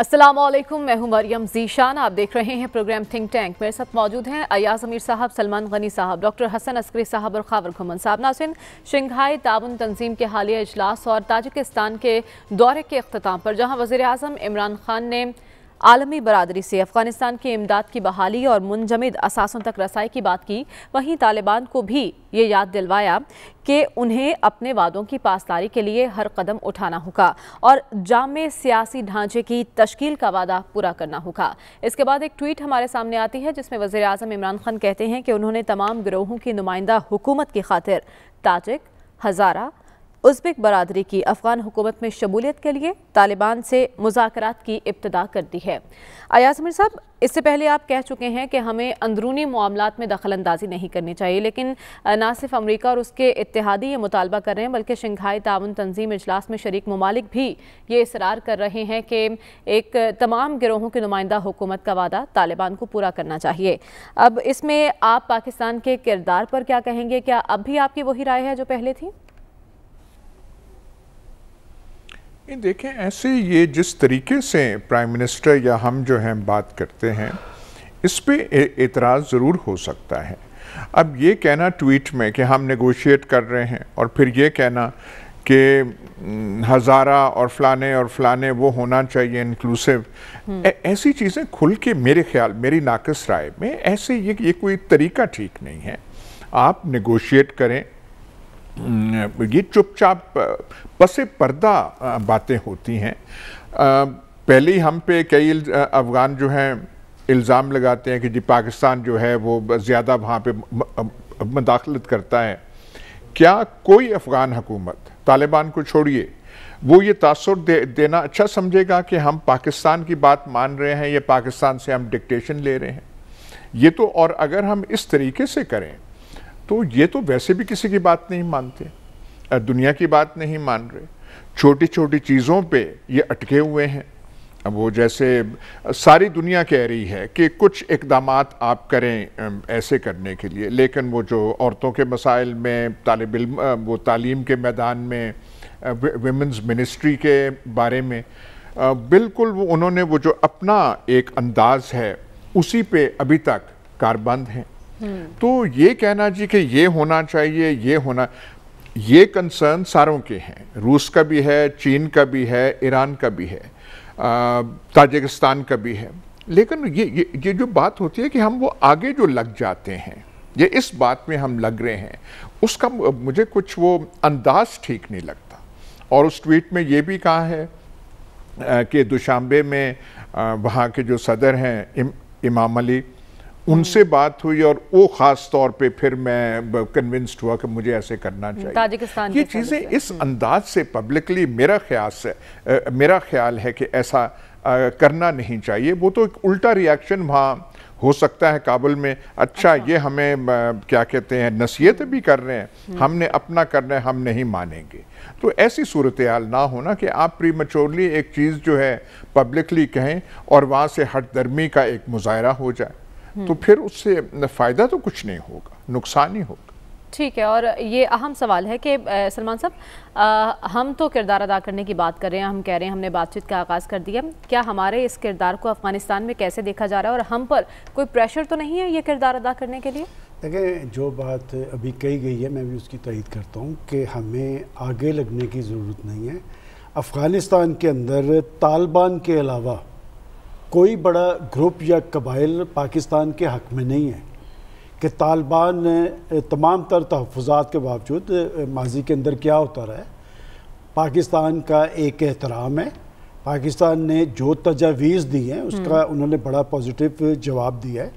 अस्सलाम वालेकुम मैं हूं मरियम जीशान आप देख रहे हैं प्रोग्राम थिंक टैंक मेरे साथ मौजूद हैं अयाज अमीर साहब सलमान गनी साहब डॉक्टर हसन अस्करी साहब और खावर घुमन साहब नासिन शंघाई ताउन तंजीम के हालिया अजलास और ताजिकिस्तान के दौरे के अख्ताम पर जहां वजीर अजम इमरान खान ने आलमी बरदरी से अफगानिस्तान की इमदाद की बहाली और मुंजमद असासों तक रसाई की बात की वहीं तालिबान को भी ये याद दिलवाया कि उन्हें अपने वादों की पासदारी के लिए हर कदम उठाना होगा और जाम सियासी ढांचे की तश्कील का वादा पूरा करना होगा इसके बाद एक ट्वीट हमारे सामने आती है जिसमें वजे अजम इमरान खान कहते हैं कि उन्होंने तमाम गिरोहों की नुमाइंदा हुकूमत की खातिर ताजिक हज़ारा उज्बेक बरदरी की अफगान हुकूमत में शमूलियत के लिए तालिबान से मुजाकर की इब्तदा कर दी है अयाज अमीर साहब इससे पहले आप कह चुके हैं कि हमें अंदरूनी मामला में दखल अंदाजी नहीं करनी चाहिए लेकिन ना सिर्फ अमरीका और उसके इतिहादी ये मुतालबा कर रहे हैं बल्कि शंघाई ताउन तंजीम इजलास में शर्क ममालिक भी ये इसरार कर रहे हैं कि एक तमाम गिरोहों के नुमाइंदा हुकूमत का वादा तालिबान को पूरा करना चाहिए अब इसमें आप पाकिस्तान के किरदार पर क्या कहेंगे क्या अब भी आपकी वही राय है जो पहले थी देखें ऐसे ये जिस तरीके से प्राइम मिनिस्टर या हम जो हैं बात करते हैं इस पर एतराज़ ज़रूर हो सकता है अब ये कहना ट्वीट में कि हम नेगोशिएट कर रहे हैं और फिर ये कहना कि हज़ारा हम्म, और फलाने और फलाने वो होना चाहिए इंक्लूसिव हम्म। ऐसी चीज़ें खुल के मेरे ख्याल मेरी नाकस राय में ऐसे ये ये कोई तरीका ठीक नहीं है आप नेगोशिएट करें ये चुपचाप पसे पर्दा बातें होती हैं पहले ही हम पे कई अफगान जो हैं इल्ज़ाम लगाते हैं कि जी पाकिस्तान जो है वो ज़्यादा वहाँ पे मदाखलत करता है क्या कोई अफ़गान हुकूमत तालिबान को छोड़िए वो ये तासर दे, देना अच्छा समझेगा कि हम पाकिस्तान की बात मान रहे हैं या पाकिस्तान से हम डिक्टेशन ले रहे हैं ये तो और अगर हम इस तरीके से करें तो ये तो वैसे भी किसी की बात नहीं मानते दुनिया की बात नहीं मान रहे छोटी छोटी चीज़ों पे ये अटके हुए हैं अब वो जैसे सारी दुनिया कह रही है कि कुछ इकदाम आप करें ऐसे करने के लिए लेकिन वो जो औरतों के मसाइल में तालब वो तालीम के मैदान में विमेंस मिनिस्ट्री के बारे में बिल्कुल वो उन्होंने वो जो अपना एक अंदाज़ है उसी पे अभी तक कारबंद हैं तो ये कहना जी कि ये होना चाहिए ये होना ये कंसर्न सारों के हैं रूस का भी है चीन का भी है ईरान का भी है ताजिकिस्तान का भी है लेकिन ये, ये ये जो बात होती है कि हम वो आगे जो लग जाते हैं ये इस बात में हम लग रहे हैं उसका मुझे कुछ वो अंदाज ठीक नहीं लगता और उस ट्वीट में ये भी कहा है कि दुशांबे में वहाँ के जो सदर हैं इम, इमाम अली उनसे बात हुई और वो खास तौर पे फिर मैं कन्विंस्ड हुआ कि मुझे ऐसे करना हम्म, चाहिए ये चीज़ें इस अंदाज से पब्लिकली मेरा ख्याल से आ, मेरा ख्याल है कि ऐसा आ, करना नहीं चाहिए वो तो एक उल्टा रिएक्शन वहाँ हो सकता है काबुल में अच्छा, अच्छा। ये हमें क्या कहते हैं नसीहत भी कर रहे हैं हम्म। हमने अपना कर रहे हैं हम नहीं मानेंगे तो ऐसी सूरत हाल ना होना कि आप प्री एक चीज़ जो है पब्लिकली कहें और वहाँ से हट दर्मी का एक मुजाहरा हो जाए हम्म। तो फिर उससे फ़ायदा तो कुछ नहीं होगा नुकसान ही होगा ठीक है और ये अहम सवाल है कि सलमान साहब हम तो किरदार अदा करने की बात कर रहे हैं हम कह रहे हैं हमने बातचीत का आगाज़ कर दिया क्या हमारे इस किरदार को अफ़गानिस्तान में कैसे देखा जा रहा है और हम पर कोई प्रेशर तो नहीं है ये किरदार अदा करने के लिए देखिए जो बात अभी कही गई है मैं भी उसकी तयद करता हूँ कि हमें आगे लगने की ज़रूरत नहीं है अफ़गानिस्तान के अंदर तालिबान के अलावा कोई बड़ा ग्रुप या कबाइल पाकिस्तान के हक में नहीं है कि तालिबान ने तमाम तर तहफ़ात के बावजूद माजी के अंदर क्या होता रहा है पाकिस्तान का एक एहतराम है पाकिस्तान ने जो तजावीज़ दी है उसका हम्म। उन्होंने बड़ा पॉजिटिव जवाब दिया है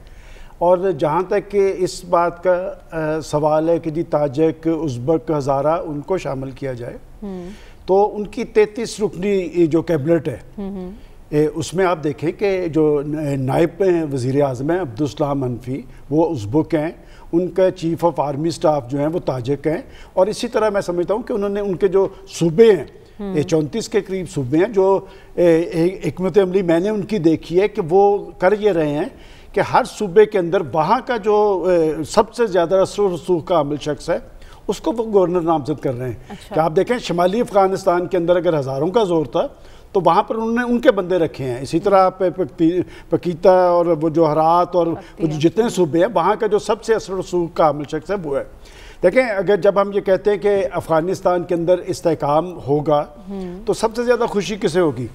और जहाँ तक कि इस बात का आ, सवाल है कि जी ताजक उजबक हज़ारा उनको शामिल किया जाए हम्म। तो उनकी तैतीस रुकनी जो कैबिनेट है हम्म, उसमें आप देखें कि जो नायब वज़ी अजम हैं अब्दुलसलाम मनफी वो उसबुक हैं उनका चीफ ऑफ आर्मी स्टाफ जो हैं वो ताजक हैं और इसी तरह मैं समझता हूँ कि उन्होंने उनके जो सूबे हैं हम्म। चौंतीस के करीब सूबे हैं जो हमत अमली मैंने उनकी देखी है कि वो कर ये रहे हैं कि हर सूबे के अंदर वहाँ का जो सबसे ज़्यादा असर रसूख का अमल शख्स है उसको वो गवर्नर नामजद कर रहे हैं अच्छा। कि आप देखें शमाली अफ़गानिस्तान के अंदर अगर हज़ारों का जोर था तो वहाँ पर उन्होंने उनके बंदे रखे हैं इसी तरह पे पकीता और वो जो हरात और वो जो जितने सूबे हैं वहाँ का जो सबसे असर रसूख का अमल शख्स है वो है देखें अगर जब हम ये कहते हैं कि अफ़गानिस्तान के अंदर इसकाम होगा हम्म। तो सबसे ज़्यादा खुशी किसे होगी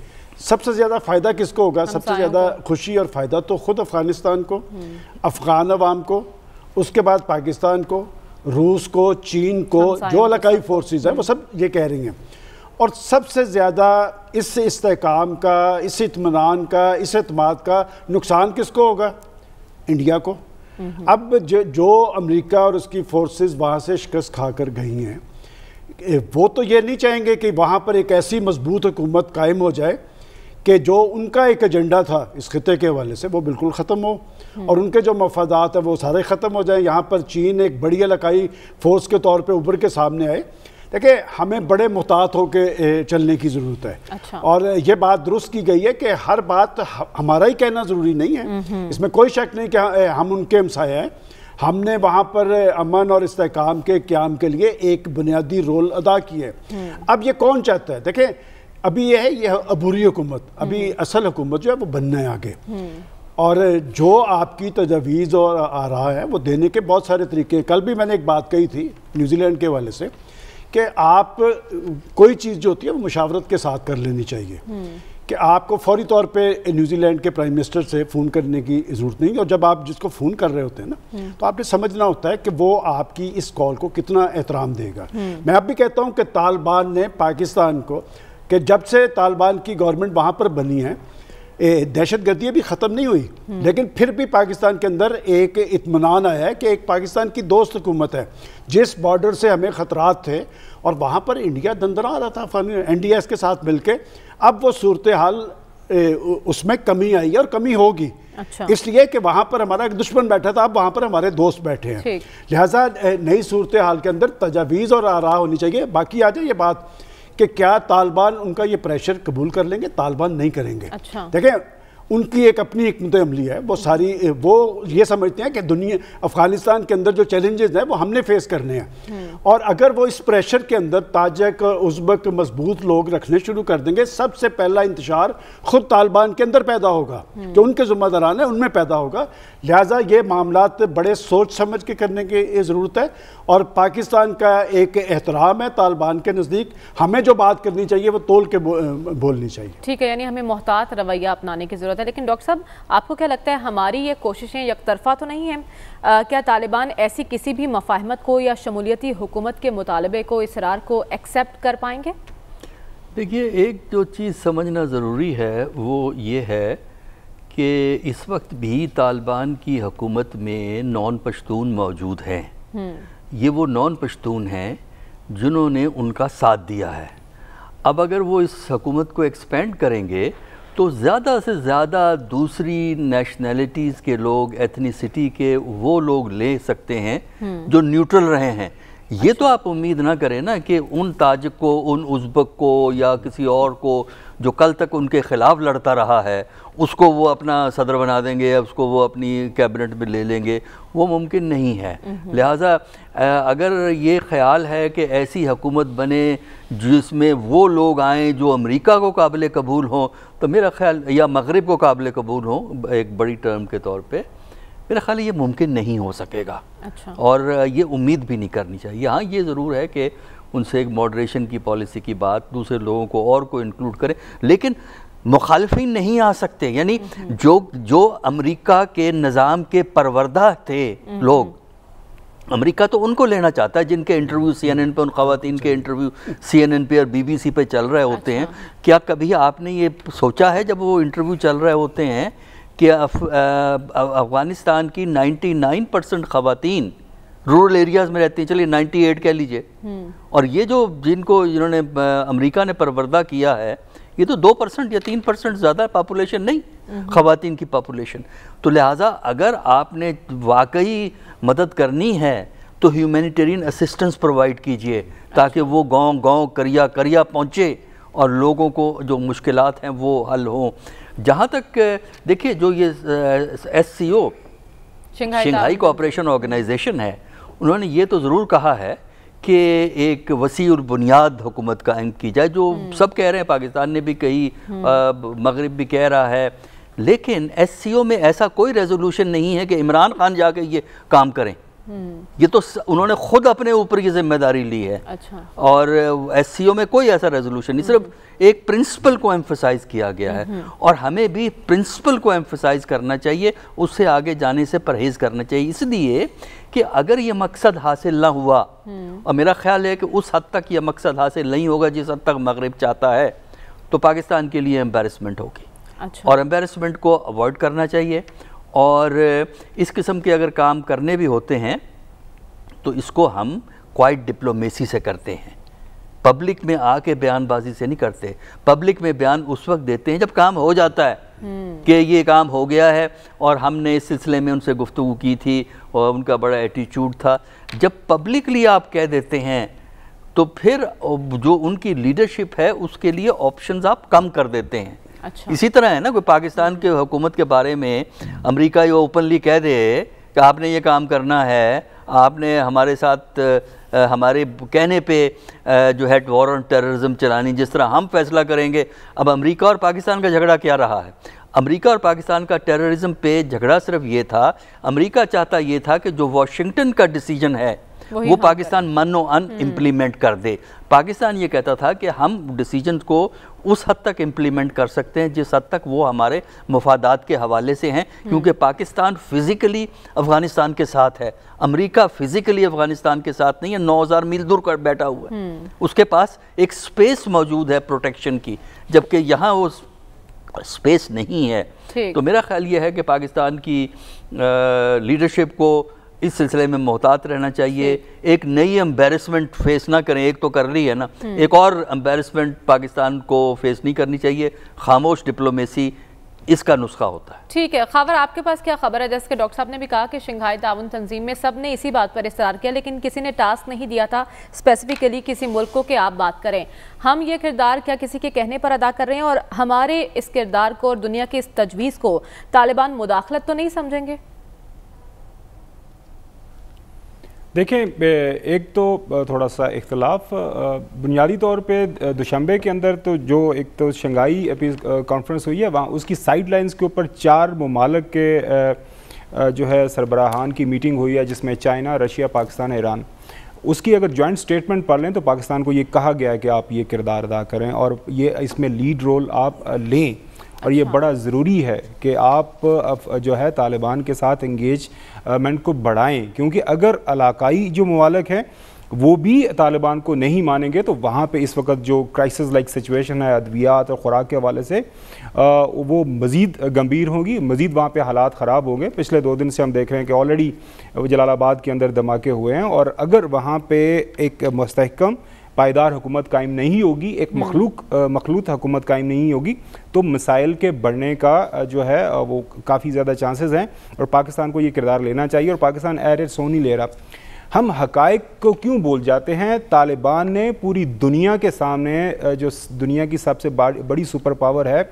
सबसे ज़्यादा फ़ायदा किसको होगा सबसे ज़्यादा खुशी और फ़ायदा तो ख़ुद अफ़गानिस्तान को हम्म। अफ़गान अवाम को उसके बाद पाकिस्तान को रूस को चीन को जो इलाकई फोर्सेस हैं वो हम्म। सब ये कह रही हैं और सबसे ज़्यादा इस इसकाम का इस इतमान का इस अतमाद का नुकसान किसको होगा इंडिया को अब जो जो अमेरिका और उसकी फोर्सेस वहाँ से शिकस्त खा कर गई हैं वो तो ये नहीं चाहेंगे कि वहाँ पर एक ऐसी मजबूत हुकूमत कायम हो जाए कि जो उनका एक एजेंडा था इस खत्े के हवाले से वो बिल्कुल ख़त्म हो हम्म। और उनके जो मफादात हैं वो सारे ख़त्म हो जाएँ यहाँ पर चीन एक बड़ी इलाकई फ़ोर्स के तौर पर उभर के सामने आए देखिए हमें बड़े मुहतात होकर चलने की ज़रूरत है अच्छा। और ये बात दुरुस्त की गई है कि हर बात हमारा ही कहना ज़रूरी नहीं है इसमें कोई शक नहीं कि हम उनके हमसाय हैं हमने वहाँ पर अमन और इसकाम के क्याम के लिए एक बुनियादी रोल अदा किया है हम्म। अब ये कौन चाहता है देखें अभी यह है यह अबूरी हुकूमत अभी हम्म। असल हुकूमत जो है वो बनना है आगे हम्म। और जो आपकी तजावीज़ और आ रहा है वो देने के बहुत सारे तरीके कल भी मैंने एक बात कही थी न्यूजीलैंड के वाले से कि आप कोई चीज़ जो होती है वो मुशावरत के साथ कर लेनी चाहिए कि आपको फौरी तौर पे न्यूजीलैंड के प्राइम मिनिस्टर से फ़ोन करने की ज़रूरत नहीं है और जब आप जिसको फ़ोन कर रहे होते हैं ना तो आपने समझना होता है कि वो आपकी इस कॉल को कितना एहतराम देगा मैं अब भी कहता हूँ कि तालिबान ने पाकिस्तान को कि जब से तालिबान की गवर्नमेंट वहाँ पर बनी है दहशत गर्दी अभी ख़त्म नहीं हुई हम्म। लेकिन फिर भी पाकिस्तान के अंदर एक इतमान आया है कि एक पाकिस्तान की दोस्त हुकूमत है जिस बॉर्डर से हमें ख़तरात थे और वहाँ पर इंडिया दंदरा रहा था फन एन के साथ के अब वो सूरत हाल उसमें कमी आई है और कमी होगी अच्छा। इसलिए कि वहाँ पर हमारा एक दुश्मन बैठा था अब वहाँ पर हमारे दोस्त बैठे हैं लिहाजा नई सूरत हाल के अंदर तजावीज़ और आ रहा होनी चाहिए बाकी आ जाए ये बात कि क्या तालिबान उनका ये प्रेशर कबूल कर लेंगे तालिबान नहीं करेंगे अच्छा। देखें उनकी एक अपनी एक अमली है वो सारी वो ये समझते हैं कि दुनिया अफ़गानिस्तान के अंदर जो चैलेंजेस हैं वो हमने फेस करने हैं हम्म। और अगर वो इस प्रेशर के अंदर ताजक उजबक मजबूत लोग रखने शुरू कर देंगे सबसे पहला इंतजार ख़ुद तालिबान के अंदर पैदा होगा हम्म। कि उनके ज़िम्मेदारान है उनमें पैदा होगा लिहाजा ये मामला बड़े सोच समझ के करने की ज़रूरत है और पाकिस्तान का एक एहतराम है तालिबान के नज़दीक हमें जो बात करनी चाहिए वो तोल के बो बोलनी चाहिए ठीक है यानी हमें मोहतात रवैया अपनाने की ज़रूरत है लेकिन डॉक्टर साहब आपको क्या लगता है हमारी ये कोशिशें एक तरफा तो नहीं हैं क्या तालिबान ऐसी किसी भी मफाहमत को या शमूलियती हुकूमत के मुतालबे को इसरार को एक्सेप्ट कर पाएंगे देखिए एक जो चीज़ समझना ज़रूरी है वो ये है कि इस वक्त भी तालिबान की हकूमत में नॉन पश्तून मौजूद हैं हम्म। ये वो नॉन पश्तून हैं जिन्होंने उनका साथ दिया है अब अगर वो इस हकूमत को एक्सपेंड करेंगे तो ज़्यादा से ज़्यादा दूसरी नेशनलिटीज़ के लोग एथनीसिटी के वो लोग ले सकते हैं हम्म। जो न्यूट्रल रहे हैं ये तो अच्छा। तो आप उम्मीद ना करें ना कि उन ताजिक को उन उज्बक को या किसी और को जो कल तक उनके ख़िलाफ़ लड़ता रहा है उसको वो अपना सदर बना देंगे या उसको वो अपनी कैबिनेट में ले लेंगे वो मुमकिन नहीं है हम्म। लिहाजा अगर ये ख्याल है कि ऐसी हकूमत बने जिसमें वो लोग आएँ जो अमेरिका को काबिल कबूल हों तो मेरा ख्याल या मगरब को काबिल कबूल हों एक बड़ी टर्म के तौर पर मेरा ख्याल ये मुमकिन नहीं हो सकेगा अच्छा। और ये उम्मीद भी नहीं करनी चाहिए हाँ ये ज़रूर है कि उनसे एक मॉडरेशन की पॉलिसी की बात दूसरे लोगों को और को इंक्लूड करें लेकिन मुखालफिन नहीं आ सकते यानी जो जो अमेरिका के निज़ाम के परवरदा थे लोग अमेरिका तो उनको लेना चाहता है जिनके इंटरव्यू सी एन एन पर उन खातन के इंटरव्यू सी एन एन पे और बी बी सी पे चल रहे होते हैं अच्छा। क्या कभी आपने ये सोचा है जब वो इंटरव्यू चल रहे होते हैं कि अफगानिस्तान की 99 परसेंट खातन रूरल एरियाज में रहती हैं चलिए 98 कह लीजिए हम्म। और ये जो जिनको जिन्होंने अमेरिका ने परवरदा किया है ये तो दो परसेंट या तीन परसेंट ज़्यादा पॉपुलेशन नहीं, हम्म। नहीं। की पॉपुलेशन तो लिहाजा अगर आपने वाकई मदद करनी है तो ह्यूमैनिटेरियन असिस्टेंस प्रोवाइड कीजिए ताकि वो गांव गांव करिया करिया पहुँचे और लोगों को जो मुश्किल हैं वो हल हों जहाँ तक देखिए जो ये S C O Shanghai Cooperation Organisation है उन्होंने ये तो ज़रूर कहा है कि एक वसी और बुनियाद हुकूमत कायम की जाए जो हम्म। सब कह रहे हैं पाकिस्तान ने भी कही हम्म। मगरब भी कह रहा है लेकिन एस सी ओ में ऐसा कोई रेजोल्यूशन नहीं है कि इमरान खान जाके ये काम करें ये तो उन्होंने खुद अपने ऊपर की जिम्मेदारी ली है अच्छा। और एस में कोई ऐसा रेजोल्यूशन नहीं सिर्फ एक प्रिंसिपल को एम्फोसाइज किया गया है हम्म। और हमें भी प्रिंसिपल को एम्फोसाइज करना चाहिए उससे आगे जाने से परहेज करना चाहिए इसलिए कि अगर ये मकसद हासिल ना हुआ हम्म। और मेरा ख्याल है कि उस हद तक ये मकसद हासिल नहीं होगा जिस हद तक मगरब चाहता है तो पाकिस्तान के लिए एम्बेरसमेंट होगी अच्छा। और एम्बेरसमेंट को अवॉइड करना चाहिए और इस किस्म के अगर काम करने भी होते हैं तो इसको हम क्वाइट डिप्लोमेसी से करते हैं पब्लिक में आके बयानबाजी से नहीं करते पब्लिक में बयान उस वक्त देते हैं जब काम हो जाता है हम्म। कि ये काम हो गया है और हमने इस सिलसिले में उनसे गुफ्तु की थी और उनका बड़ा एटीट्यूड था जब पब्लिकली आप कह देते हैं तो फिर जो उनकी लीडरशिप है उसके लिए ऑप्शंस आप कम कर देते हैं अच्छा। इसी तरह है ना कोई पाकिस्तान के हुकूमत के बारे में अमेरिका ये ओपनली कह दे कि आपने ये काम करना है आपने हमारे साथ आ, हमारे कहने पे आ, जो है वॉर ऑन टेररिज्म चलानी जिस तरह हम फैसला करेंगे अब अमेरिका और पाकिस्तान का झगड़ा क्या रहा है अमेरिका और पाकिस्तान का टेररिज्म पे झगड़ा सिर्फ ये था अमेरिका चाहता ये था कि जो वाशिंगटन का डिसीजन है वो पाकिस्तान मनो अन इम्प्लीमेंट कर दे पाकिस्तान ये कहता था कि हम डिसीजन को उस हद तक इम्प्लीमेंट कर सकते हैं जिस हद तक वो हमारे मफादात के हवाले से हैं हम्म। क्योंकि पाकिस्तान फ़िज़िकली अफ़गानिस्तान के साथ है अमेरिका फ़िज़िकली अफ़गानिस्तान के साथ नहीं है नौ हज़ार मील दूर कर बैठा हुआ है हम्म। उसके पास एक स्पेस मौजूद है प्रोटेक्शन की जबकि यहाँ वो स्पेस नहीं है तो मेरा ख्याल ये है कि पाकिस्तान की लीडरशिप को इस सिलसिले में मोहतात रहना चाहिए एक नई एम्बेरसमेंट फेस ना करें एक तो कर रही है ना हम्म। एक और एम्बेरसमेंट पाकिस्तान को फेस नहीं करनी चाहिए खामोश डिप्लोमेसी इसका नुस्खा होता है ठीक है खबर आपके पास क्या खबर है जैसे कि डॉक्टर साहब ने भी कहा कि शंघाई ताउन तंजीम में सब ने इसी बात पर इसरार किया लेकिन किसी ने टास्क नहीं दिया था स्पेसिफिकली किसी मुल्क को कि आप बात करें हम ये किरदार क्या किसी के कहने पर अदा कर रहे हैं और हमारे इस किरदार को और दुनिया की इस तजवीज़ को तालिबान मुदाखलत तो नहीं समझेंगे देखें एक तो थोड़ा सा इख्तलाफ बुनियादी तौर पे दुशंबे के अंदर तो जो एक तो शंघाई पीस कॉन्फ्रेंस हुई है वहाँ उसकी साइड लाइन्स के ऊपर चार ममालक के जो है सरबराहान की मीटिंग हुई है जिसमें चाइना रशिया पाकिस्तान ईरान उसकी अगर जॉइंट स्टेटमेंट पढ़ लें तो पाकिस्तान को ये कहा गया है कि आप ये किरदार अदा करें और ये इसमें लीड रोल आप लें और ये अच्छा। बड़ा ज़रूरी है कि आप जो है तालिबान के साथ इंगेज डेवलपमेंट को बढ़ाएं क्योंकि अगर इलाकाई जो ममालक हैं वो भी तालिबान को नहीं मानेंगे तो वहाँ पे इस वक्त जो क्राइसिस लाइक सिचुएशन है अद्वियात और ख़ुराक के हवाले से वो मज़ीद गंभीर होंगी मज़ीद वहाँ पे हालात ख़राब होंगे पिछले दो दिन से हम देख रहे हैं कि ऑलरेडी जलालाबाद के अंदर धमाके हुए हैं और अगर वहाँ पे एक मस्तकम पायदार हुकूमत कायम नहीं होगी एक हम्म। मखलूक मखलूत हुकूमत कायम नहीं होगी तो मिसाइल के बढ़ने का जो है वो काफ़ी ज़्यादा चांसेस हैं और पाकिस्तान को ये किरदार लेना चाहिए और पाकिस्तान एर सो सोनी ले रहा हम हकाइक को क्यों बोल जाते हैं तालिबान ने पूरी दुनिया के सामने जो दुनिया की सबसे बड़ी सुपर पावर है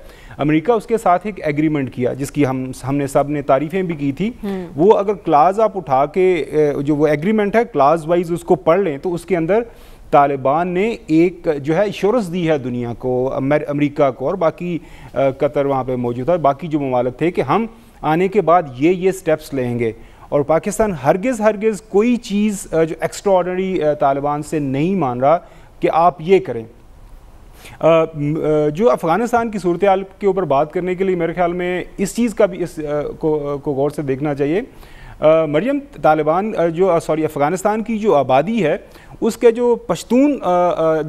अमेरिका उसके साथ एक एग्रीमेंट किया जिसकी हम हमने सब ने तारीफ़ें भी की थी हम्म। वो अगर क्लाज आप उठा के जो वो एग्रीमेंट है क्लाज वाइज उसको पढ़ लें तो उसके अंदर तालिबान ने एक जो है इश्योरेंस दी है दुनिया को अमेरिका को और बाकी कतर वहाँ पर मौजूद था बाकी जो ममालक थे कि हम आने के बाद ये ये स्टेप्स लेंगे और पाकिस्तान हरगिज़ हरगिज़ कोई चीज़ जो एक्स्ट्रॉडनरी तालिबान से नहीं मान रहा कि आप ये करें जो अफ़गानिस्तान की सूरत के ऊपर बात करने के लिए मेरे ख्याल में इस चीज़ का भी इस को, को गौर से देखना चाहिए मरियम तालिबान जो सॉरी अफ़गानिस्तान की जो आबादी है उसके जो पश्तून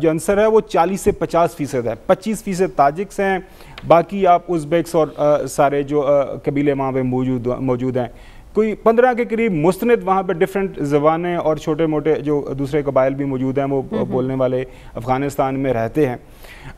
जो अंसर है वो 40 से 50 फ़ीसद है 25 फ़ीसद ताजिक्स हैं बाकी आप उजबेक्स और सारे जो कबीले वहाँ पर मौजूद मौजूद हैं कोई पंद्रह के करीब मुस्ंद वहाँ पर डिफरेंट ज़बानें और छोटे मोटे जो दूसरे कबाइल भी मौजूद हैं वो हम्म, हम्म। बोलने वाले अफ़गानिस्तान में रहते हैं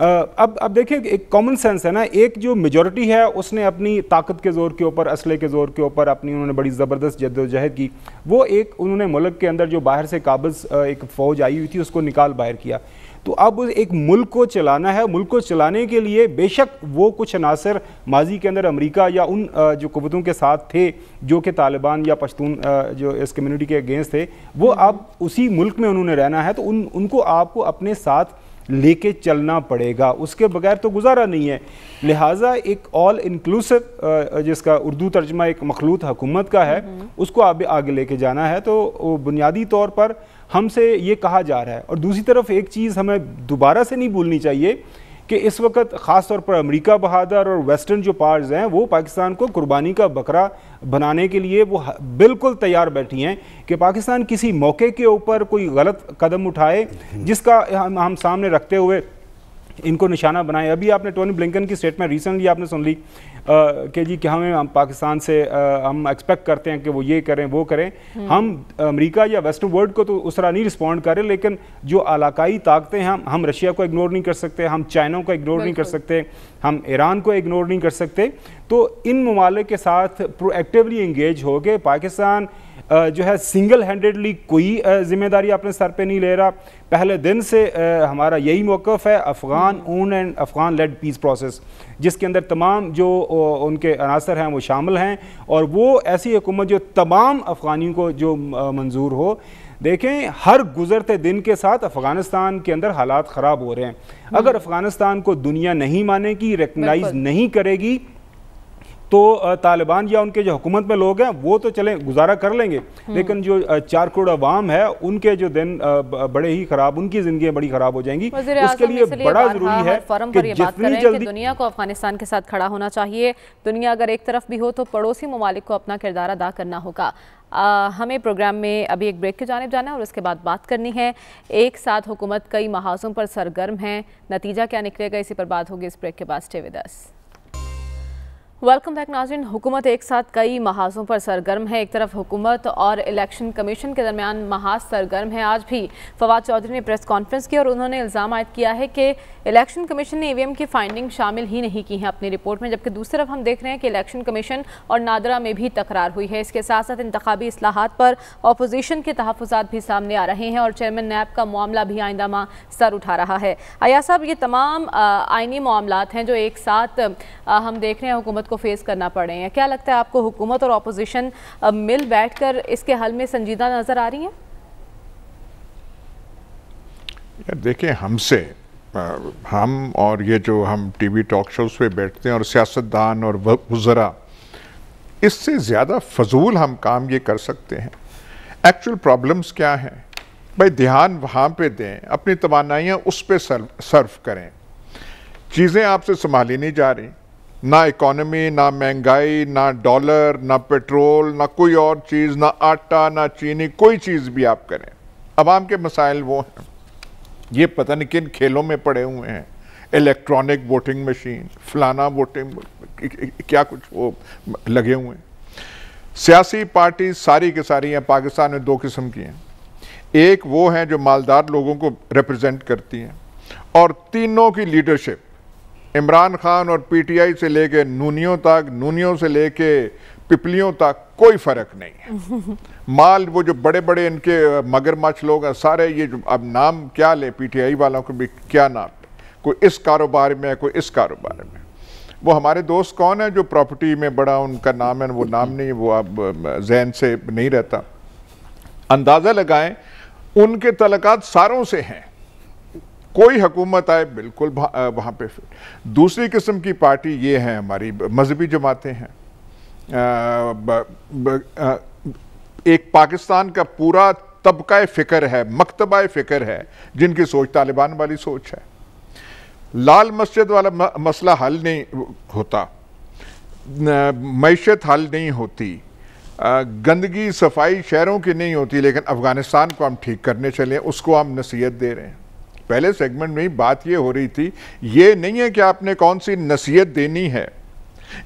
अब अब देखिए एक कॉमन सेंस है ना एक जो मेजोरिटी है उसने अपनी ताकत के ज़ोर के ऊपर असले के ज़ोर के ऊपर अपनी उन्होंने बड़ी ज़बरदस्त जद्दोजहद की वो एक उन्होंने मुल्क के अंदर जो बाहर से काबज़ एक फ़ौज आई हुई थी उसको निकाल बाहर किया तो अब एक मुल्क को चलाना है मुल्क को चलाने के लिए बेशक वो कुछ अनासर माजी के अंदर अमेरिका या उन जो कुतों के साथ थे जो कि तालिबान या पश्तून जो इस कम्यूनिटी के अगेंस्ट थे वो हम्म। अब उसी मुल्क में उन्होंने रहना है तो उन उनको आपको अपने साथ लेके चलना पड़ेगा उसके बगैर तो गुजारा नहीं है लिहाजा एक ऑल इंक्लूसिव जिसका उर्दू तर्जमा एक मखलूत हकूमत का है हम्म। उसको आप आगे लेके जाना है तो बुनियादी तौर पर हमसे ये कहा जा रहा है और दूसरी तरफ एक चीज़ हमें दोबारा से नहीं भूलनी चाहिए कि इस वक्त ख़ास तौर पर अमेरिका बहादुर और वेस्टर्न जो पार्ट्स हैं वो पाकिस्तान को कुर्बानी का बकरा बनाने के लिए वो बिल्कुल तैयार बैठी हैं कि पाकिस्तान किसी मौके के ऊपर कोई गलत कदम उठाए हम्म। जिसका हम हम सामने रखते हुए इनको निशाना बनाए अभी आपने टोनी ब्लिंकन की स्टेटमेंट रिसेंटली आपने सुन ली कि जी कि हमें हम पाकिस्तान से हम एक्सपेक्ट करते हैं कि वो ये करें वो करें हम्म। हम अमेरिका या वेस्टर्न वर्ल्ड को तो उस तरह नहीं रिस्पॉन्ड करें लेकिन जो इलाकई ताकतें हैं हम हम रशिया को इग्नोर नहीं कर सकते हम चाइना को इग्नोर नहीं कर सकते हम ईरान को इग्नोर नहीं कर सकते तो इन ममालिक के साथ प्रोएक्टिवली इंगेज हो पाकिस्तान जो है सिंगल हैंडेडली कोई ज़िम्मेदारी अपने सर पे नहीं ले रहा पहले दिन से हमारा यही मौक़ है Afghan owned and Afghan led peace process जिसके अंदर तमाम जो उनके अनासर हैं वो शामिल हैं और वो ऐसी हुकूमत जो तमाम अफ़गानियों को जो मंजूर हो देखें हर गुजरते दिन के साथ अफ़गानिस्तान के अंदर हालात ख़राब हो रहे हैं अगर हम्म। अफ़गानिस्तान को दुनिया नहीं मानेगी रिकगनाइज नहीं करेगी तो तालिबान या उनके जो हुकूमत में लोग हैं वो तो चले गुजारा कर लेंगे हम्म। लेकिन जो चार करोड़ अवाम है उनके जो दिन बड़े ही खराब उनकी जिंदगी बड़ी खराब हो जाएंगी उसके लिए बड़ा जरूरी हाँ, है कि जितनी जल्दी दुनिया को अफगानिस्तान के साथ खड़ा होना चाहिए दुनिया अगर एक तरफ भी हो तो पड़ोसी ममालिक को अपना किरदार अदा करना होगा आ, हमें प्रोग्राम में अभी एक ब्रेक की जानब जाना है और उसके बाद बात करनी है एक साथ हुकूमत कई महाजों पर सरगर्म है नतीजा क्या निकलेगा इसी पर बात होगी इस ब्रेक के बाद stay with us welcome back नाजिन हुकूमत एक साथ कई महाजों पर सरगर्म है एक तरफ हुकूमत और इलेक्शन कमीशन के दरमियान महाज सरगर्म है आज भी फवाद चौधरी ने प्रेस कॉन्फ्रेंस की और उन्होंने इल्ज़ाम आयद किया है कि इलेक्शन कमीशन ने ई की फाइंडिंग शामिल ही नहीं की है अपनी रिपोर्ट में जबकि दूसरी तरफ हम देख रहे हैं कि इलेक्शन कमीशन और नादरा में भी तकरार हुई है इसके साथ साथ इंतबी असलाहत पर अपोजीशन के तहफात भी सामने आ रहे हैं और चेयरमैन नैब का मामला भी आइंदा सर उठा रहा है अया साहब ये तमाम आइनी मामला हैं जो एक साथ हम देख रहे हैं हुकूमत को फेस करना पड़ रहे हैं क्या लगता है आपको हुकूमत और अपोजिशन मिल बैठ कर इसके हल में संजीदा नज़र आ रही है देखिए हमसे हम और ये जो हम टीवी टॉक शोज़ पे बैठते हैं और सियासतदान और वज़रा इससे ज़्यादा फजूल हम काम ये कर सकते हैं एक्चुअल प्रॉब्लम्स क्या हैं भाई ध्यान वहाँ पे दें अपनी तोानाइयाँ उस पर सर्व सर्व करें चीज़ें आपसे संभाली नहीं जा रही ना इकोनमी ना महंगाई ना डॉलर ना पेट्रोल ना कोई और चीज़ ना आटा ना चीनी कोई चीज़ भी आप करें आवाम के मसाइल वो हैं ये पता नहीं किन खेलों में पड़े हुए हैं इलेक्ट्रॉनिक वोटिंग मशीन फलाना वोटिंग क्या कुछ वो लगे हुए हैं सियासी पार्टी सारी की सारी हैं पाकिस्तान में दो किस्म की हैं एक वो हैं जो मालदार लोगों को रिप्रेजेंट करती हैं और तीनों की लीडरशिप इमरान खान और पीटीआई से लेके नूनियों तक नूनियों से लेके पिपलियों तक कोई फर्क नहीं है माल वो जो बड़े बड़े इनके मगरमच्छ लोग हैं सारे ये जो अब नाम क्या ले पीटीआई वालों को भी क्या नाम कोई इस कारोबार में है कोई इस कारोबार में वो हमारे दोस्त कौन है जो प्रॉपर्टी में बड़ा उनका नाम है वो नाम नहीं वो अब जहन से नहीं रहता अंदाज़ा लगाएं उनके तलकात सारों से हैं कोई हकूमत आए बिल्कुल वहाँ पे फिर दूसरी किस्म की पार्टी ये हैं हमारी मजहबी जमातें हैं एक पाकिस्तान का पूरा तबका फ़िक्र है मकतबा फ़िक्र है जिनकी सोच तालिबान वाली सोच है लाल मस्जिद वाला मसला हल नहीं होता मीशत हल नहीं होती गंदगी सफाई शहरों की नहीं होती लेकिन अफ़गानिस्तान को हम ठीक करने चले उसको हम नसीहत दे रहे हैं पहले सेगमेंट में बात ये हो रही थी ये नहीं है कि आपने कौन सी नसीहत देनी है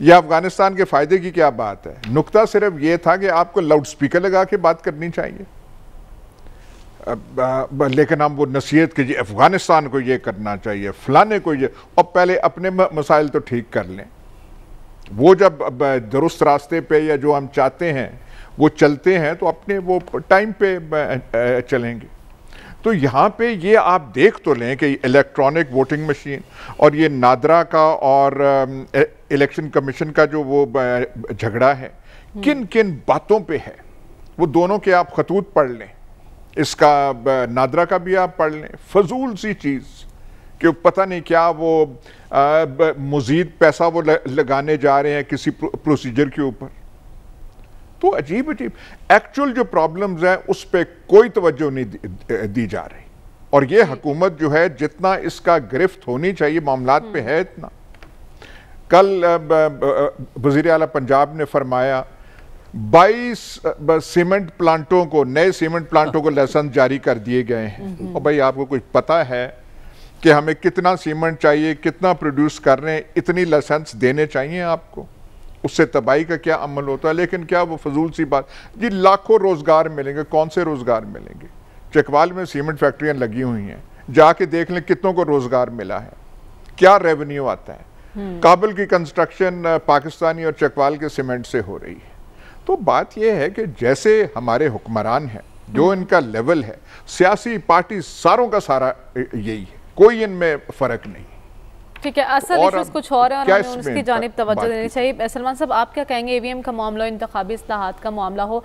या अफगानिस्तान के फायदे की क्या बात है नुकता सिर्फ ये था कि आपको लाउड स्पीकर लगा के बात करनी चाहिए लेकिन हम वो नसीहत कीजिए जी अफगानिस्तान को ये करना चाहिए फलाने को ये और पहले अपने मसाइल तो ठीक कर लें वो जब दुरुस्त रास्ते पे या जो हम चाहते हैं वो चलते हैं तो अपने वो टाइम पे चलेंगे तो यहाँ पे ये आप देख तो लें कि इलेक्ट्रॉनिक वोटिंग मशीन और ये नादरा का और इलेक्शन कमीशन का जो वो झगड़ा है हम्म। किन किन बातों पे है वो दोनों के आप खतूत पढ़ लें इसका नादरा का भी आप पढ़ लें फजूल सी चीज़ कि पता नहीं क्या वो मज़ीद पैसा वो लगाने जा रहे हैं किसी प्रोसीजर के ऊपर तो अजीब अजीब एक्चुअल जो प्रॉब्लम्स हैं उस पर कोई तवज्जो नहीं दी जा रही और ये हकूमत जो है जितना इसका गिरफ्त होनी चाहिए मामला पे हम्म। है इतना कल वजीर अला पंजाब ने फरमाया बाईस सीमेंट प्लांटों को नए सीमेंट प्लांटों को लाइसेंस जारी कर दिए गए हैं हम्म, हम्म। और भाई आपको कुछ पता है कि हमें कितना सीमेंट चाहिए कितना प्रोड्यूस कर रहे हैं इतनी लाइसेंस देने चाहिए आपको उससे तबाही का क्या अमल होता है लेकिन क्या वो फजूल सी बात जी लाखों रोज़गार मिलेंगे कौन से रोज़गार मिलेंगे चकवाल में सीमेंट फैक्ट्रियाँ लगी हुई हैं जाके देख लें कितनों को रोज़गार मिला है क्या रेवेन्यू आता है हम्म। काबुल की कंस्ट्रक्शन पाकिस्तानी और चकवाल के सीमेंट से हो रही है तो बात यह है कि जैसे हमारे हुक्मरान हैं जो हम्म। इनका लेवल है सियासी पार्टी सारों का सारा यही है कोई इनमें फ़र्क नहीं ठीक है असल इश्यूज कुछ और है और हमें उसकी जानब तवज्जो देनी चाहिए सलमान साहब आप क्या कहेंगे ईवीएम e का मामला इंतबी असलाहत का मामला हो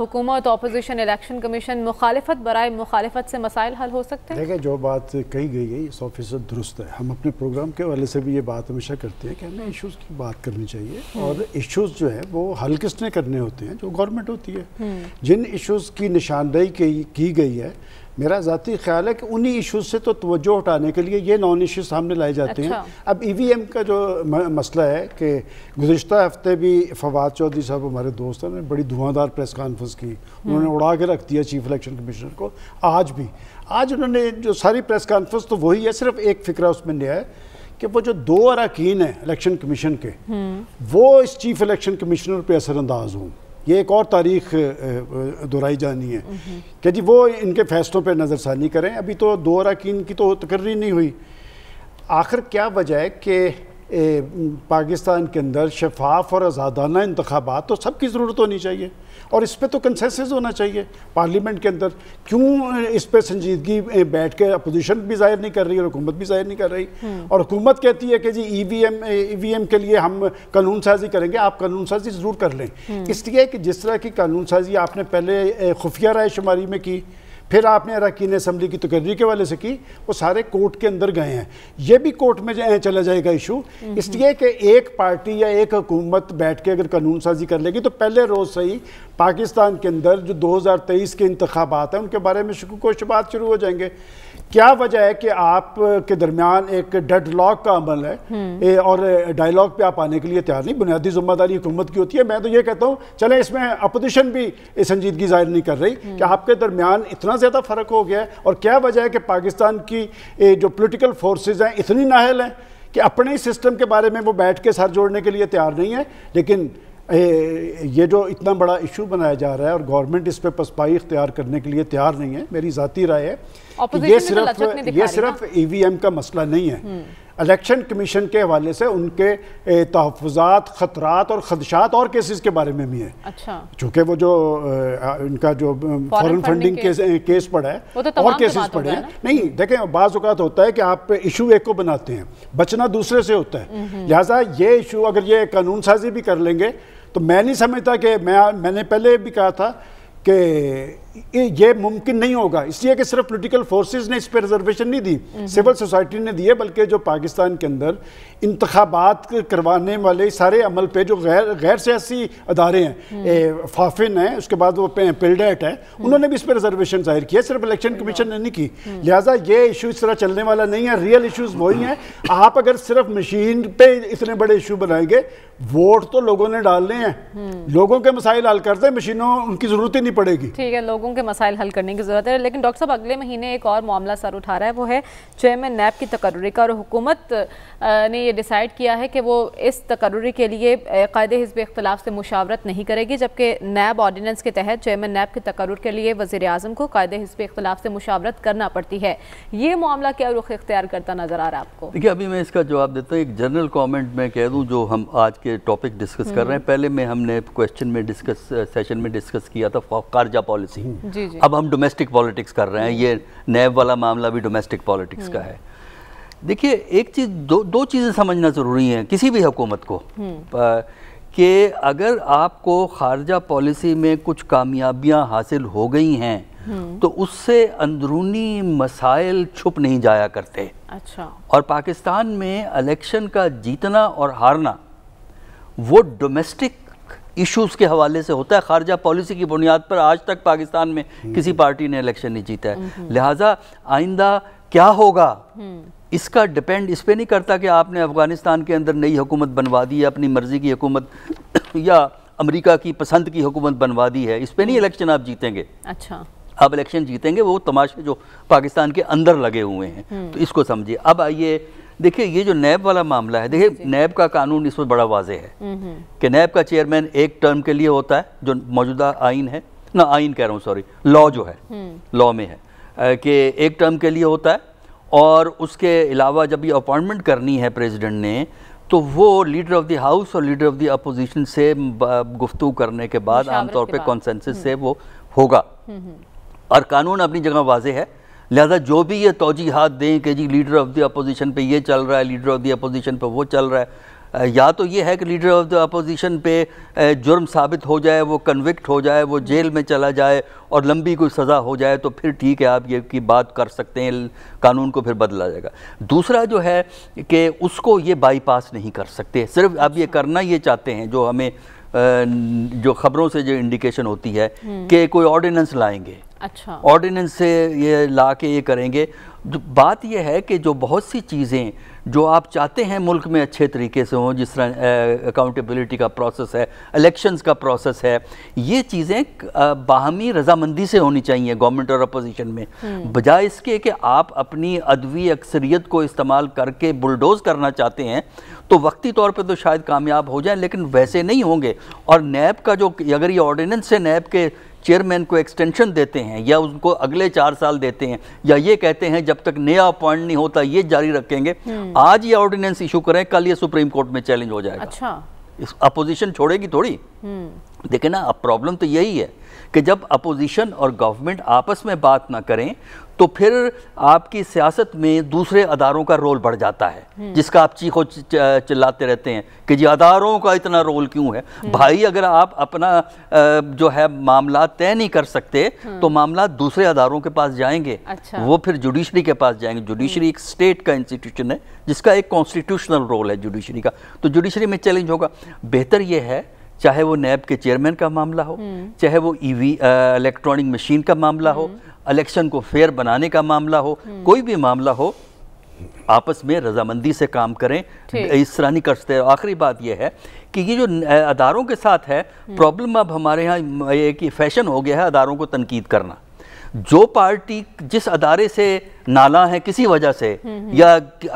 हुकूमत अपोजिशन इलेक्शन कमीशन मुखालफत बरए मुखालफत से मसाइल हल हो सकते हैं देखिए जो बात कही गई है सौ फीसद दुरुस्त है हम अपने प्रोग्राम के हवाले से भी ये बात हमेशा करते हैं कि हमें इशूज़ की बात करनी चाहिए हम्म। और इशूज़ जो है वो हल किसने करने होते हैं जो गवर्नमेंट होती है हम्म। जिन इशूज़ की निशानदेही की गई है मेरा ज़ाती ख्याल है कि उन्हीं इशूज़ से तो तवज्जो हटाने के लिए ये नॉन इशू सामने लाए जाते अच्छा। हैं अब ई वी एम का जो मसला है कि गुज्त हफ्ते भी फवाद चौधरी साहब हमारे दोस्त हैं बड़ी धुआंधार प्रेस कॉन्फ्रेंस की हम्म। उन्होंने उड़ा के रख दिया चीफ इलेक्शन कमिश्नर को आज भी आज उन्होंने जो सारी प्रेस कॉन्फ्रेंस तो वही है सिर्फ एक फ़िक्रा उसमें लिया है कि वो जो दो अरकान हैं इलेक्शन कमीशन के हम्म। वो इस चीफ इलेक्शन कमिश्नर पर असरअंदाज़ हों ये एक और तारीख दोहराई जानी है कि जी वो इनके फैसलों पर नज़रसानी करें अभी तो दो अरकान की तो तकर्री नहीं हुई आखिर क्या वजह है कि पाकिस्तान के अंदर शफाफ और आज़ादाना इंतबात तो सबकी ज़रूरत होनी चाहिए और इस पर तो कंसेंसस होना चाहिए पार्लियामेंट के अंदर क्यों इस पर संजीदगी बैठ के अपोजिशन भी जाहिर नहीं कर रही और हुकूमत भी जाहिर नहीं कर रही हम्म। और हुकूमत कहती है कि जी E V M E V M के लिए हम कानून साजी करेंगे आप कानून साजी ज़रूर कर लें हम्म। इसलिए कि जिस तरह की कानून साजी आपने पहले खुफिया राय शुमारी में की फिर आपने अरकान असम्बली की तकर्री के वाले से की वो सारे कोर्ट के अंदर गए हैं ये भी कोर्ट में चला जाएगा इशू हम्म। इसलिए कि एक पार्टी या एक हुकूमत बैठ के अगर कानून साजी कर लेगी तो पहले रोज़ सही पाकिस्तान के अंदर जो 2023 के इंतबात हैं उनके बारे में शकूक शुबात शुरू हो जाएंगे क्या वजह है कि आप के दरमियान एक डेड लॉक का अमल है हम्म। ए, और डायलॉग पे आप आने के लिए तैयार नहीं बुनियादी जिम्मेदारी हुकूमत की होती है मैं तो ये कहता हूँ चले इसमें अपोजिशन भी इस संजीदगी जाहिर नहीं कर रही हम्म। कि आपके दरमियान इतना ज़्यादा फ़र्क हो गया है और क्या वजह है कि पाकिस्तान की ए, जो पोलिटिकल फोर्सेज हैं इतनी नाहल हैं कि अपने सिस्टम के बारे में वो बैठ के सर जोड़ने के लिए तैयार नहीं है लेकिन ये जो इतना बड़ा इशू बनाया जा रहा है और गवर्नमेंट इस पर पसपाई इख्तियार करने के लिए तैयार नहीं है मेरी ज़ाती राय है कि ये तो सिर्फ ये सिर्फ एम e का मसला नहीं है इलेक्शन हम्म। कमीशन के हवाले से उनके तहफात खतरात और खदशात और केसेस के बारे में भी हैं अच्छा चूँकि वो जो इनका जो फॉरन फंडिंग केस, केस पड़ा है तो और केसेस तो पड़े हैं नहीं देखें बाज़ात होता है कि आप इशू एक को बनाते हैं बचना दूसरे से होता है हम्म, हम्म। लिहाजा ये इशू अगर ये कानून साजी भी कर लेंगे तो मैं नहीं समझता कि मैं मैंने पहले भी कहा था कि ये मुमकिन नहीं होगा इसलिए कि सिर्फ पॉलिटिकल फोर्सेस ने इस पर रिजर्वेशन नहीं दी सिविल हम्म। सोसाइटी ने दी है बल्कि जो पाकिस्तान के अंदर इंतबात करवाने वाले सारे अमल पे जो गैर गैर सियासी अदारे हैं हम्म। फाफिन है उसके बाद वो पिल्डेट है हम्म। उन्होंने भी इस पर रिजर्वेशन जाहिर किया सिर्फ इलेक्शन कमीशन ने नहीं की लिहाजा ये इशू इस तरह चलने वाला नहीं है रियल इशूज वही हैं आप अगर सिर्फ मशीन पर इतने बड़े इशू बनाएंगे वोट तो लोगों ने डालने हैं लोगों के मसाइल हल करते मशीनों उनकी जरूरत ही नहीं पड़ेगी ठीक है लोगों लोगों के मसाइल हल करने की ज़रूरत है लेकिन डॉक्टर साहब अगले महीने एक और मामला सर उठा रहा है वो है चेयरमैन नैब की तकर्री का और हुकूमत ने ये डिसाइड किया है कि वो इस तकर्री के लिए कायद हिजब इख्तलाफ से मुशावरत नहीं करेगी जबकि नैब ऑर्डीनेंस के तहत चेयरमैन नैब की तकर्र के लिए वजी अजम को कायद हिजब इख्तलाफ से मुशावरत करना पड़ती है ये मामला क्या रुख इख्तियार करता नजर आ रहा है आपको देखिए अभी मैं इसका जवाब देता हूँ एक जनरल कॉमेंट मैं कह दूँ जो हम आज के टॉपिक डिस्कस कर रहे हैं हम्म। पहले में हमने क्वेश्चन में डिस्कस सेशन में डिस्कस किया था खारजा पॉलिसी जी जी अब हम डोमेस्टिक पॉलिटिक्स कर रहे हैं ये नैब वाला मामला भी डोमेस्टिक पॉलिटिक्स का हम्म। है देखिए एक चीज़ दो दो चीज़ें समझना ज़रूरी हैं किसी भी हुकूमत को हम्म। कि अगर आपको खारजा पॉलिसी में कुछ कामयाबियां हासिल हो गई हैं हम्म। तो उससे अंदरूनी मसाइल छुप नहीं जाया करते अच्छा और पाकिस्तान में इलेक्शन का जीतना और हारना वो डोमेस्टिक इश्यूज़ के हवाले से होता है खारजा पॉलिसी की बुनियाद पर आज तक पाकिस्तान में हम्म। किसी पार्टी ने इलेक्शन नहीं जीता है हम्म। लिहाजा आइंदा क्या होगा हम्म। इसका डिपेंड इस पर नहीं करता कि आपने अफ़गानिस्तान के अंदर नई हुकूमत बनवा दी है अपनी मर्ज़ी की हुकूमत या अमेरिका की पसंद की हुकूमत बनवा दी है इस पर नहीं इलेक्शन आप जीतेंगे अच्छा आप इलेक्शन जीतेंगे वो तमाशे जो पाकिस्तान के अंदर लगे हुए हैं तो इसको समझिए अब आइए देखिए ये जो नैब वाला मामला है देखिए नैब का कानून इस पर बड़ा वाजे है हम्म, हम्म। कि नैब का चेयरमैन एक टर्म के लिए होता है जो मौजूदा आइन है ना आइन कह रहा हूँ सॉरी लॉ जो है हम्म। लॉ में है कि एक टर्म के लिए होता है और उसके अलावा जब ये अपॉइंटमेंट करनी है प्रेसिडेंट ने तो वो लीडर ऑफ द हाउस और लीडर ऑफ द अपोजिशन से गुफ्तु करने के बाद आमतौर पर कॉन्सेंसिस से वो होगा और कानून अपनी जगह वाजे है लिहाजा जो भी ये तोजीहत दें कि जी लीडर ऑफ़ द अपोजिशन पे ये चल रहा है लीडर ऑफ़ द अपोजिशन पे वो चल रहा है या तो ये है कि लीडर ऑफ़ द अपोजिशन पे जुर्म साबित हो जाए वो कन्विक्ट हो जाए वो जेल में चला जाए और लंबी कोई सज़ा हो जाए तो फिर ठीक है आप ये की बात कर सकते हैं कानून को फिर बदला जाएगा दूसरा जो है कि उसको ये बाईपास नहीं कर सकते सिर्फ आप ये करना ये चाहते हैं जो हमें जो खबरों से जो इंडिकेशन होती है हम्म। कि कोई ऑर्डिनेंस लाएंगे अच्छा ऑर्डिनेंस से ये ला के ये करेंगे बात ये है कि जो बहुत सी चीज़ें जो आप चाहते हैं मुल्क में अच्छे तरीके से हों जिस तरह अकाउंटेबिलिटी का प्रोसेस है इलेक्शंस का प्रोसेस है ये चीज़ें बाहमी रजामंदी से होनी चाहिए गवर्नमेंट और अपोजिशन में हम्म। बजाय इसके कि आप अपनी अदवी अक्सरियत को इस्तेमाल करके बुलडोज करना चाहते हैं तो वक्ती तौर पे तो शायद कामयाब हो जाए लेकिन वैसे नहीं होंगे और नैब का जो अगर ये ऑर्डिनेंस है नैब के चेयरमैन को एक्सटेंशन देते हैं या उनको अगले चार साल देते हैं या ये कहते हैं जब तक नया अपॉइंट नहीं होता ये जारी रखेंगे हम्म। आज ये ऑर्डिनेंस इशू करें कल ये सुप्रीम कोर्ट में चैलेंज हो जाएगा अच्छा अपोजिशन छोड़ेगी थोड़ी हम्म। देखे ना अब प्रॉब्लम तो यही है कि जब अपोजिशन और गवर्नमेंट आपस में बात ना करें तो फिर आपकी सियासत में दूसरे अदारों का रोल बढ़ जाता है हम्म। जिसका आप चीखो चिल्लाते रहते हैं कि जी अदारों का इतना रोल क्यों है हम्म। भाई अगर आप अपना जो है मामला तय नहीं कर सकते हम्म। तो मामला दूसरे अदारों के पास जाएंगे अच्छा। वो फिर जुडिशरी के पास जाएंगे जुडिशरी एक स्टेट का इंस्टीट्यूशन है जिसका एक कॉन्स्टिट्यूशनल रोल है जुडिशरी का तो जुडिशरी में चैलेंज होगा बेहतर यह है चाहे वो नैब के चेयरमैन का मामला हो हम्म। चाहे वो ईवी इलेक्ट्रॉनिक मशीन का मामला हो इलेक्शन हम्म। को फेयर बनाने का मामला हो हम्म। कोई भी मामला हो आपस में रजामंदी से काम करें इस तरह नहीं कर सकते आखिरी बात यह है कि ये जो अदारों के साथ है प्रॉब्लम अब हमारे यहाँ ये कि फैशन हो गया है अदारों को तनकीद करना जो पार्टी जिस अदारे से नाला है किसी वजह से हम्म, हम्म। या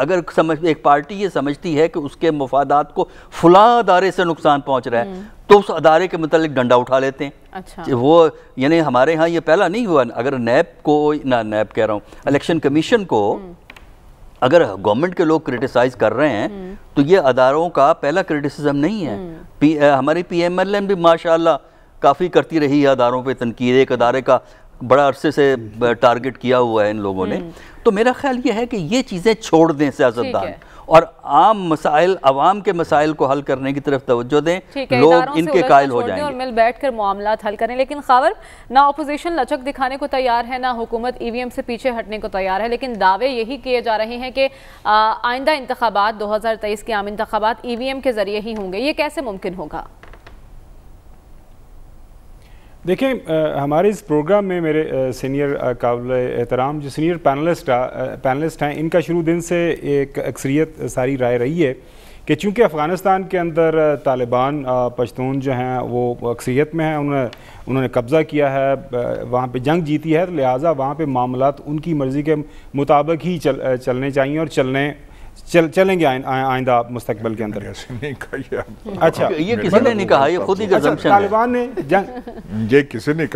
अगर समझ एक पार्टी ये समझती है कि उसके मफादात को फुला अदारे से नुकसान पहुंच रहा है हम्म। तो उस अदारे के मतलब डंडा उठा लेते हैं अच्छा वो यानी हमारे यहाँ ये पहला नहीं हुआ अगर नैब को ना नैब कह रहा हूँ इलेक्शन कमीशन को अगर गवर्नमेंट के लोग क्रिटिसाइज कर रहे हैं तो ये अदारों का पहला क्रिटिसिज्म नहीं है हमारी पी एम एल भी माशाल्लाह काफ़ी करती रही है अदारों पर तनकीद एक अदारे का बड़ा अरसे से टारगेट हम्म। किया हुआ है इन लोगों ने हम्म। तो मेरा ख्याल ये है कि ये चीज़ें छोड़ दें सियासतदान और आम मसाइल अवाम के मसाइल को हल करने की तरफ तवज्जो दें लोग इनके कायल हो जाएंगे और मिल बैठ कर मामला हल करें लेकिन खबर ना अपोजिशन लचक दिखाने को तैयार है ना हुकूमत ईवीएम e से पीछे हटने को तैयार है लेकिन दावे यही किए जा रहे हैं कि आइंदा इंतबात दो हज़ार तेईस के आम इंतबात ई e के ज़रिए ही होंगे ये कैसे मुमकिन होगा देखें हमारे इस प्रोग्राम में मेरे आ, सीनियर काबिल एहतराम जो सीनियर पैनलिस्ट पैनलिस्ट हैं इनका शुरू दिन से एक अक्सरियत सारी राय रही है कि चूँकि अफ़गानिस्तान के अंदर तालिबान पश्तून जो हैं वो अक्सरियत में हैं उन्होंने उन्होंने कब्ज़ा किया है वहाँ पे जंग जीती है तो लिहाजा वहाँ पे मामला उनकी मर्ज़ी के मुताबिक ही चल चलने चाहिए और चलने चल चलेंगे आइंदा मुस्तकबल के अंदर तो। अच्छा। अच्छा, तालिबान ने जंग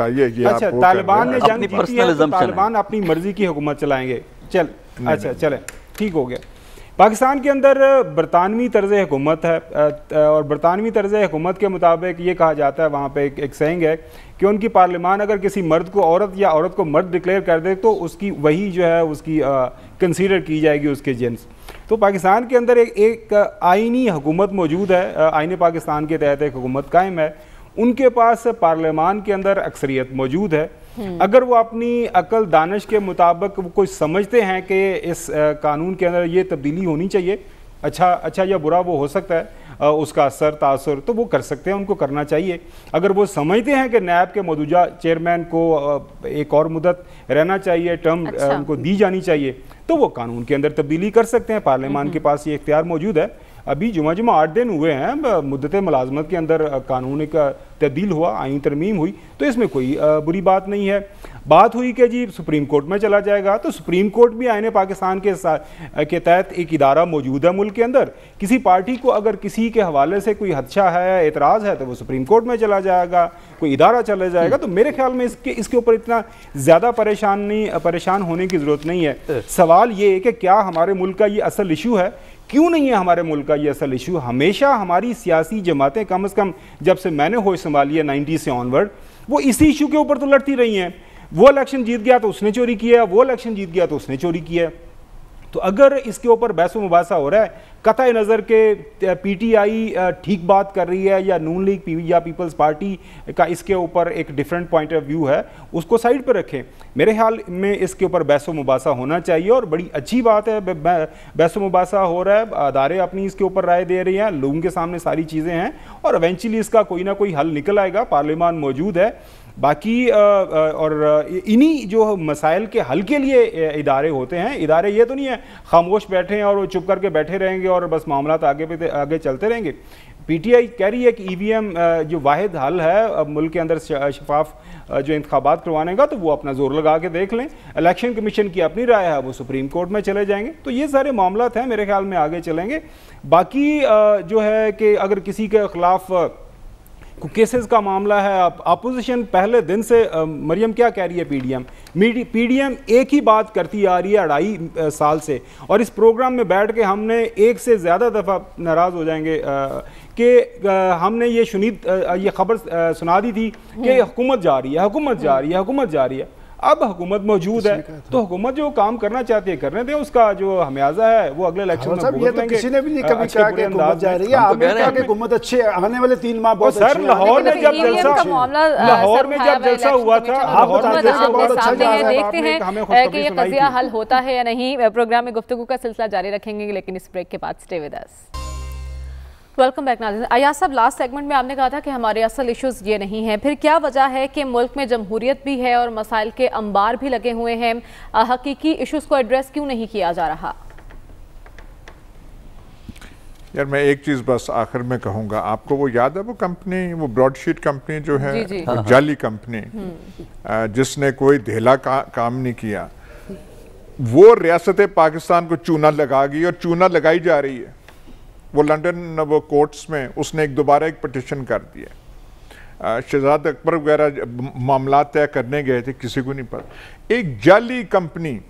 अच्छा, तो तालिबान अपनी मर्जी की हुकूमत चलाएंगे चल अच्छा चले ठीक हो गया पाकिस्तान के अंदर बरतानवी तर्ज हुकूमत है और बरतानवी तर्ज हुकूमत के मुताबिक ये कहा जाता है वहाँ पे एक, एक सेंग है कि उनकी पार्लियामान अगर किसी मर्द को औरत या औरत को मर्द डिक्लेयर कर दे तो उसकी वही जो है उसकी कंसीडर की जाएगी उसके जेंस तो पाकिस्तान के अंदर एक एक आइनी हुकूमत मौजूद है आइन पाकिस्तान के तहत एक हुकूमत कायम है उनके पास पार्लियामान के अंदर अक्सरियत मौजूद है हम्म। अगर वो अपनी अकल दानश के मुताबिक वो कुछ समझते हैं कि इस कानून के अंदर ये तब्दीली होनी चाहिए अच्छा अच्छा या बुरा वो हो सकता है उसका असर तासर तो वो कर सकते हैं उनको करना चाहिए अगर वो समझते हैं कि नैब के मौजूदा चेयरमैन को एक और मुदत रहना चाहिए टर्म अच्छा। उनको दी जानी चाहिए तो वो कानून के अंदर तब्दीली कर सकते हैं पार्लियामान हम्म, के हम्म। पास ये इख्तियार मौजूद है अभी जुमा जुमा आठ दिन हुए हैं मुद्दत मुलाजमत के अंदर कानून का तब्दील हुआ आइन तरमीम हुई तो इसमें कोई बुरी बात नहीं है बात हुई कि जी सुप्रीम कोर्ट में चला जाएगा तो सुप्रीम कोर्ट भी आइन पाकिस्तान के के तहत एक इदारा मौजूद है मुल्क के अंदर किसी पार्टी को अगर किसी के हवाले से कोई हदशा है एतराज़ है तो वो सुप्रीम कोर्ट में चला जाएगा कोई इदारा चला जाएगा तो मेरे ख्याल में इसके इसके ऊपर इतना ज़्यादा परेशान नहीं परेशान होने की ज़रूरत नहीं है सवाल ये है कि क्या हमारे मुल्क का ये असल इशू है क्यों नहीं है हमारे मुल्क का ये असल इशू हमेशा हमारी सियासी जमातें कम अज़ कम जब से मैंने होश संभाली है नाइन्टी से ऑनवर्ड वो इसी इशू के ऊपर तो लड़ती रही हैं वो इलेक्शन जीत गया तो उसने चोरी किया वो इलेक्शन जीत गया तो उसने चोरी किया तो अगर इसके ऊपर बहस मुबासा हो रहा है कतः नज़र के पीटीआई ठीक बात कर रही है या नून लीग पी या पीपल्स पार्टी का इसके ऊपर एक डिफरेंट पॉइंट ऑफ व्यू है उसको साइड पर रखें मेरे ख्याल में इसके ऊपर बहस मुबासा होना चाहिए और बड़ी अच्छी बात है बहस मुबासा हो रहा है अदारे अपनी इसके ऊपर राय दे रही हैं लोगों के सामने सारी चीज़ें हैं और एवेंचुअली इसका कोई ना कोई हल निकल आएगा पार्लियामान मौजूद है बाकी और इन्हीं जो मसाइल के हल के लिए इदारे होते हैं इदारे ये तो नहीं है खामोश बैठे हैं और वो चुप करके बैठे रहेंगे और बस मामला आगे पे आगे चलते रहेंगे पीटीआई कह रही है कि ईवीएम जो वाहिद हल है मुल्क के अंदर शफाफ जो इंतबात करवाने का तो वो अपना जोर लगा के देख लें इलेक्शन कमीशन की अपनी राय है वो सुप्रीम कोर्ट में चले जाएंगे तो ये सारे मामला हैं मेरे ख्याल में आगे चलेंगे बाकी जो है कि अगर किसी के ख़िलाफ़ केसेस का मामला है आप अपोजिशन पहले दिन से मरियम क्या कह रही है पीडीएम पीडीएम एक ही बात करती आ रही है अढ़ाई साल से और इस प्रोग्राम में बैठ के हमने एक से ज़्यादा दफ़ा नाराज़ हो जाएंगे कि हमने ये शुनीद ये खबर सुना दी थी कि हम्म। हुकूमत जा रही है हुकूमत जा रही है हुकूमत जा रही है अब हुकूमत मौजूद है तो हुकूमत जो काम करना चाहती है करने दें उसका जो हमियाजा है वो अगले इलेक्शन हाँ, में ये तो किसी ने भी नहीं कभी कहा कि जा रही है तो हुकूमत अच्छी आने वाले तीन माह बहुत सर लाहौर में जब जलसा लाहौर में जब जलसा हुआ था देखते हैं कि ये कजिया हल होता है या नहीं प्रोग्राम में गुफ्तु का सिलसिला जारी रखेंगे लेकिन इस ब्रेक के बाद stay with us welcome back नाजिन अया साहब लास्ट सेगमेंट में आपने कहा था कि हमारे असल इश्यूज ये नहीं हैं फिर क्या वजह है कि मुल्क में जमहूरियत भी है और मसाइल के अंबार भी लगे हुए हैं हकीकी इश्यूज को एड्रेस क्यों नहीं किया जा रहा यार मैं एक चीज़ बस आखिर में कहूँगा आपको वो याद है वो कंपनी वो ब्रॉडशीट कंपनी जो है जी जी। हाँ, हाँ। जाली कंपनी हम्म। जिसने कोई ढेला का, काम नहीं किया वो रियासत पाकिस्तान को चूना लगा गई और चूना लगाई जा रही है वो लंदन वो कोर्ट्स में उसने एक दोबारा एक पटिशन कर दिया शहजाद अकबर वगैरह मामला तय करने गए थे किसी को नहीं पता एक जाली कंपनी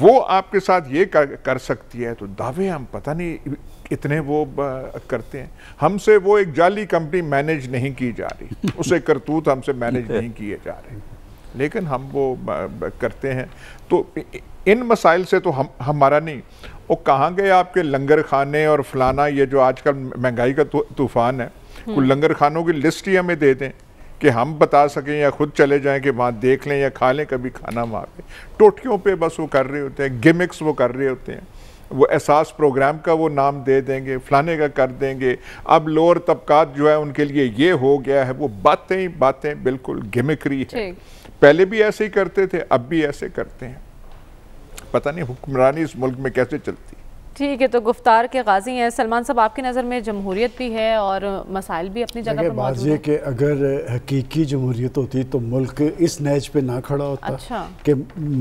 वो आपके साथ ये कर, कर सकती है तो दावे हम पता नहीं इतने वो करते हैं हमसे वो एक जाली कंपनी मैनेज नहीं की जा रही उसे करतूत हमसे मैनेज नहीं किए जा रहे लेकिन हम वो करते हैं तो इन मसाइल से तो हम हमारा नहीं वो कहाँ गए आपके लंगर खाने और फलाना ये जो आजकल महंगाई का तूफान है हम्म। कुछ लंगर खानों की लिस्ट ही हमें दे दें कि हम बता सकें या खुद चले जाएं कि वहाँ देख लें या खा लें कभी खाना वहाँ पे टोटकियों पे बस वो कर रहे होते हैं गिमिक्स वो कर रहे होते हैं वो एहसास प्रोग्राम का वो नाम दे देंगे फलाने का कर देंगे अब लोअर तबकात जो है उनके लिए ये हो गया है वो बातें बातें बिल्कुल गिमिक्री है पहले भी ऐसे ही करते थे अब भी ऐसे करते हैं पता नहीं हुक्मरानी इस मुल्क में कैसे चलती ठीक है तो गुफ्तार के गाजी हैं सलमान साहब आपकी नज़र में जमहूरियत भी है और मसाइल भी अपनी जगह पर कि अगर हकीकी जमहूरियत होती तो मुल्क इस नैज पे ना खड़ा होता अच्छा। कि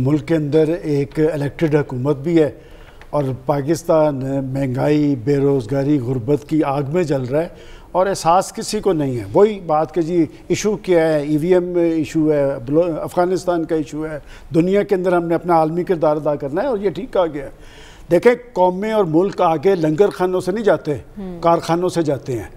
मुल्क के अंदर एक इलेक्टेड हुकूमत भी है और पाकिस्तान महंगाई बेरोज़गारी गुर्बत की आग में जल रहा है और एहसास किसी को नहीं है वही बात के जी इशू क्या है ई वी एम इशू है अफ़गानिस्तान का इशू है दुनिया के अंदर हमने अपना आलमी किरदार अदा करना है और ये ठीक कहा गया है देखें कौमें और मुल्क आगे लंगर खानों से नहीं जाते हम्म। कारखानों से जाते हैं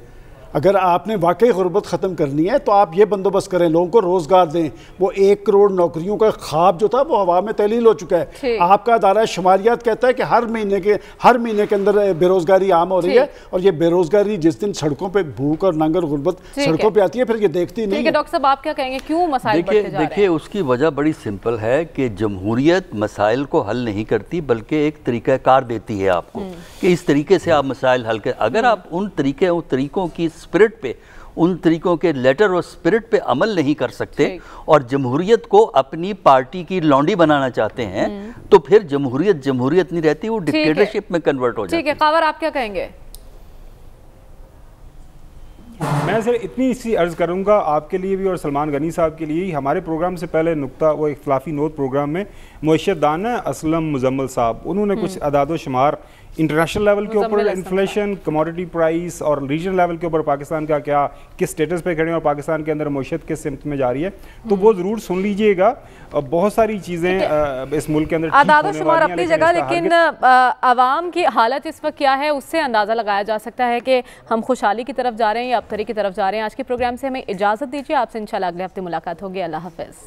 अगर आपने वाकई गुर्बत ख़त्म करनी है तो आप ये बंदोबस्त करें लोगों को रोज़गार दें वो एक करोड़ नौकरियों का ख्वाब जो था वो हवा में तहलील हो चुका है आपका अदारा शुमारियात कहता है कि हर महीने के हर महीने के अंदर बेरोज़गारी आम हो रही है और ये बेरोज़गारी जिस दिन सड़कों पर भूख और नंगर गुरबत सड़कों पर आती है फिर ये देखती नहीं डॉक्टर साहब आप क्या कहेंगे क्यों मसाइल देखिए देखिए उसकी वजह बड़ी सिंपल है कि जमहूरियत मसाइल को हल नहीं करती बल्कि एक तरीक़ाकार देती है आपको हम्म। कि इस तरीके से आप मसाइल हल कर अगर हम्म। आप उन तरीके उन तरीकों की स्पिरिट पे उन तरीकों के लेटर और स्पिरिट पे अमल नहीं कर सकते और जमहूरियत को अपनी पार्टी की लॉन्डी बनाना चाहते हैं हम्म। तो फिर जमहूरियत जमहूरियत नहीं रहती वो डिक्टेटरशिप में कन्वर्ट हो जाती है कावर आप क्या कहेंगे मैं सिर्फ इतनी सी अर्ज़ करूंगा आपके लिए भी और सलमान गनी साहब के लिए ही हमारे प्रोग्राम से पहले नुकता वो इखलाफी नोट प्रोग्राम में मीशत असलम मुजम्मल साहब उन्होंने हम्म। कुछ अदाद शुमार इंटरनेशनल लेवल के ऊपर इन्फ्लेशन कमोडिटी प्राइस और रीजनल लेवल के ऊपर पाकिस्तान का क्या किस स्टेटस पे खड़े हैं और पाकिस्तान के अंदर मीशत किस सिमत में जा रही है तो वो हम्म। ज़रूर सुन लीजिएगा बहुत सारी चीज़ें इस मुल्क के अंदर आदाद शुमार अपनी जगह लेकिन आवाम की हालत इस वक्त क्या है उससे अंदाज़ा लगाया जा सकता है कि हम खुशहाली की तरफ जा रहे हैं या अबतरी की तरफ जा रहे हैं आज के प्रोग्राम से हमें इजाज़त दीजिए आपसे इनशाला अगले हफ्ते मुलाकात होगी अल्लाह हाफिज़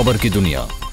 खबर की दुनिया